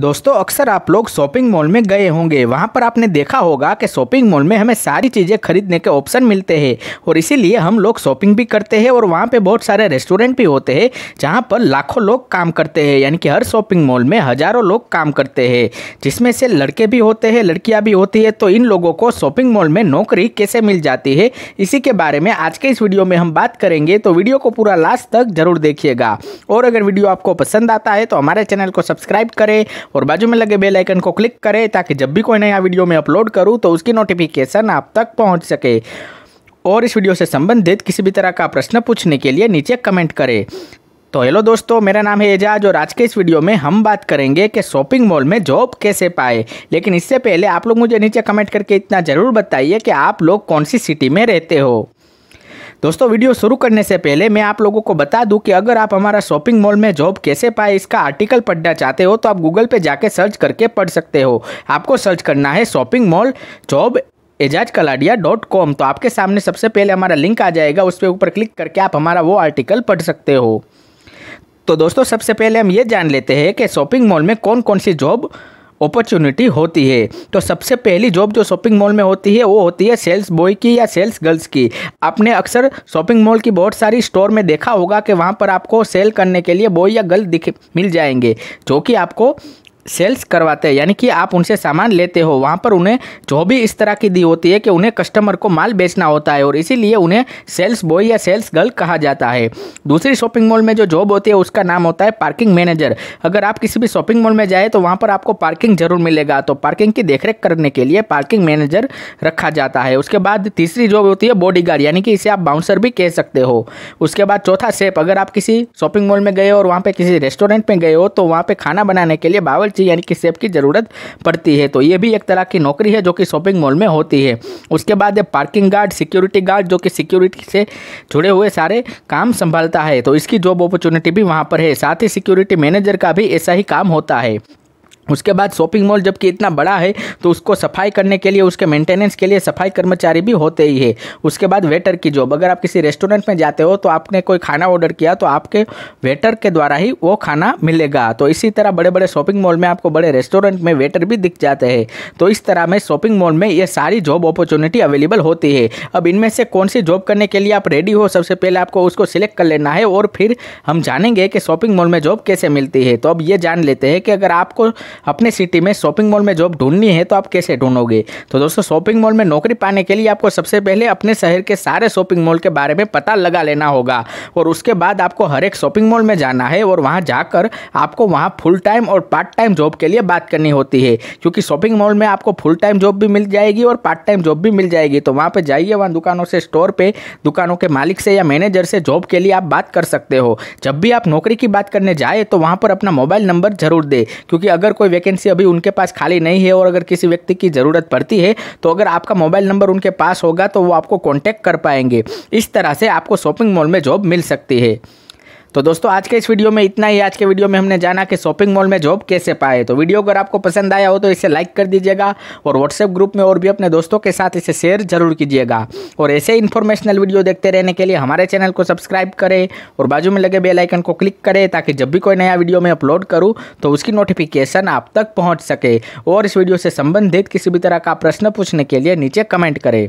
दोस्तों अक्सर आप लोग शॉपिंग मॉल में गए होंगे वहाँ पर आपने देखा होगा कि शॉपिंग मॉल में हमें सारी चीज़ें खरीदने के ऑप्शन मिलते हैं और इसीलिए हम लोग शॉपिंग भी करते हैं और वहाँ पे बहुत सारे रेस्टोरेंट भी होते हैं जहाँ पर लाखों लोग काम करते हैं यानी कि हर शॉपिंग मॉल में हज़ारों लोग काम करते हैं जिसमें से लड़के भी होते हैं लड़कियाँ भी होती है तो इन लोगों को शॉपिंग मॉल में नौकरी कैसे मिल जाती है इसी के बारे में आज के इस वीडियो में हम बात करेंगे तो वीडियो को पूरा लास्ट तक ज़रूर देखिएगा और अगर वीडियो आपको पसंद आता है तो हमारे चैनल को सब्सक्राइब करें और बाजू में लगे बेल आइकन को क्लिक करें ताकि जब भी कोई नया वीडियो मैं अपलोड करूँ तो उसकी नोटिफिकेशन आप तक पहुँच सके और इस वीडियो से संबंधित किसी भी तरह का प्रश्न पूछने के लिए नीचे कमेंट करें तो हेलो दोस्तों मेरा नाम है एजाज और आज के इस वीडियो में हम बात करेंगे कि शॉपिंग मॉल में जॉब कैसे पाए लेकिन इससे पहले आप लोग मुझे नीचे कमेंट करके इतना ज़रूर बताइए कि आप लोग कौन सी सिटी में रहते हो दोस्तों वीडियो शुरू करने से पहले मैं आप लोगों को बता दूं कि अगर आप हमारा शॉपिंग मॉल में जॉब कैसे पाए इसका आर्टिकल पढ़ना चाहते हो तो आप गूगल पे जाके सर्च करके पढ़ सकते हो आपको सर्च करना है शॉपिंग मॉल जॉब एजाज कलाडिया डॉट कॉम तो आपके सामने सबसे पहले हमारा लिंक आ जाएगा उस पर ऊपर क्लिक करके आप हमारा वो आर्टिकल पढ़ सकते हो तो दोस्तों सबसे पहले हम ये जान लेते हैं कि शॉपिंग मॉल में कौन कौन सी जॉब अपॉर्चुनिटी होती है तो सबसे पहली जॉब जो शॉपिंग मॉल में होती है वो होती है सेल्स बॉय की या सेल्स गर्ल्स की आपने अक्सर शॉपिंग मॉल की बहुत सारी स्टोर में देखा होगा कि वहाँ पर आपको सेल करने के लिए बॉय या गर्ल दिख मिल जाएंगे जो कि आपको सेल्स करवाते हैं यानी कि आप उनसे सामान लेते हो वहाँ पर उन्हें जो भी इस तरह की दी होती है कि उन्हें कस्टमर को माल बेचना होता है और इसीलिए उन्हें सेल्स बॉय या सेल्स गर्ल कहा जाता है दूसरी शॉपिंग मॉल में जो जॉब होती है उसका नाम होता है पार्किंग मैनेजर अगर आप किसी भी शॉपिंग मॉल में जाए तो वहाँ पर आपको पार्किंग जरूर मिलेगा तो पार्किंग की देखरेख करने के लिए पार्किंग मैनेजर रखा जाता है उसके बाद तीसरी जॉब होती है बॉडी यानी कि इसे आप बाउंसर भी कह सकते हो उसके बाद चौथा सेप अगर आप किसी शॉपिंग मॉल में गए और वहाँ पर किसी रेस्टोरेंट में गए हो तो वहाँ पर खाना बनाने के लिए बावल चाहिए यानी कि सेफ की ज़रूरत पड़ती है तो ये भी एक तरह की नौकरी है जो कि शॉपिंग मॉल में होती है उसके बाद ये पार्किंग गार्ड सिक्योरिटी गार्ड जो कि सिक्योरिटी से जुड़े हुए सारे काम संभालता है तो इसकी जॉब अपॉर्चुनिटी भी वहाँ पर है साथ ही सिक्योरिटी मैनेजर का भी ऐसा ही काम होता है उसके बाद शॉपिंग मॉल जबकि इतना बड़ा है तो उसको सफाई करने के लिए उसके मेंटेनेंस के लिए सफाई कर्मचारी भी होते ही है उसके बाद वेटर की जॉब अगर आप किसी रेस्टोरेंट में जाते हो तो आपने कोई खाना ऑर्डर किया तो आपके वेटर के द्वारा ही वो खाना मिलेगा तो इसी तरह बड़े बड़े शॉपिंग मॉल में आपको बड़े रेस्टोरेंट में वेटर भी दिख जाते हैं तो इस तरह में शॉपिंग मॉल में ये सारी जॉब अपॉर्चुनिटी अवेलेबल होती है अब इनमें से कौन सी जॉब करने के लिए आप रेडी हो सबसे पहले आपको उसको सिलेक्ट कर लेना है और फिर हम जानेंगे कि शॉपिंग मॉल में जॉब कैसे मिलती है तो अब ये जान लेते हैं कि अगर आपको अपने सिटी में शॉपिंग मॉल में जॉब ढूंढनी है तो आप कैसे ढूंढोगे तो दोस्तों शॉपिंग मॉल में नौकरी पाने के लिए आपको सबसे पहले अपने शहर के सारे शॉपिंग मॉल के बारे में पता लगा लेना होगा और उसके बाद आपको हर एक शॉपिंग मॉल में जाना है और वहाँ जाकर आपको वहाँ फुल टाइम और पार्ट टाइम जॉब के लिए बात करनी होती है क्योंकि शॉपिंग मॉल में आपको फुल टाइम जॉब भी मिल जाएगी और पार्ट टाइम जॉब भी मिल जाएगी तो वहाँ पर जाइए वहाँ दुकानों से स्टोर पर दुकानों के मालिक से या मैनेजर से जॉब के लिए आप बात कर सकते हो जब भी आप नौकरी की बात करने जाए तो वहाँ पर अपना मोबाइल नंबर जरूर दे क्योंकि अगर कोई वैकेंसी अभी उनके पास खाली नहीं है और अगर किसी व्यक्ति की ज़रूरत पड़ती है तो अगर आपका मोबाइल नंबर उनके पास होगा तो वो आपको कॉन्टैक्ट कर पाएंगे इस तरह से आपको शॉपिंग मॉल में जॉब मिल सकती है तो दोस्तों आज के इस वीडियो में इतना ही आज के वीडियो में हमने जाना कि शॉपिंग मॉल में जॉब कैसे पाए तो वीडियो अगर आपको पसंद आया हो तो इसे लाइक कर दीजिएगा और व्हाट्सएप ग्रुप में और भी अपने दोस्तों के साथ इसे शेयर जरूर कीजिएगा और ऐसे इन्फॉर्मेशनल वीडियो देखते रहने के लिए हमारे चैनल को सब्सक्राइब करें और बाजू में लगे बेलाइकन को क्लिक करें ताकि जब भी कोई नया वीडियो मैं अपलोड करूँ तो उसकी नोटिफिकेशन आप तक पहुँच सके और इस वीडियो से संबंधित किसी भी तरह का प्रश्न पूछने के लिए नीचे कमेंट करें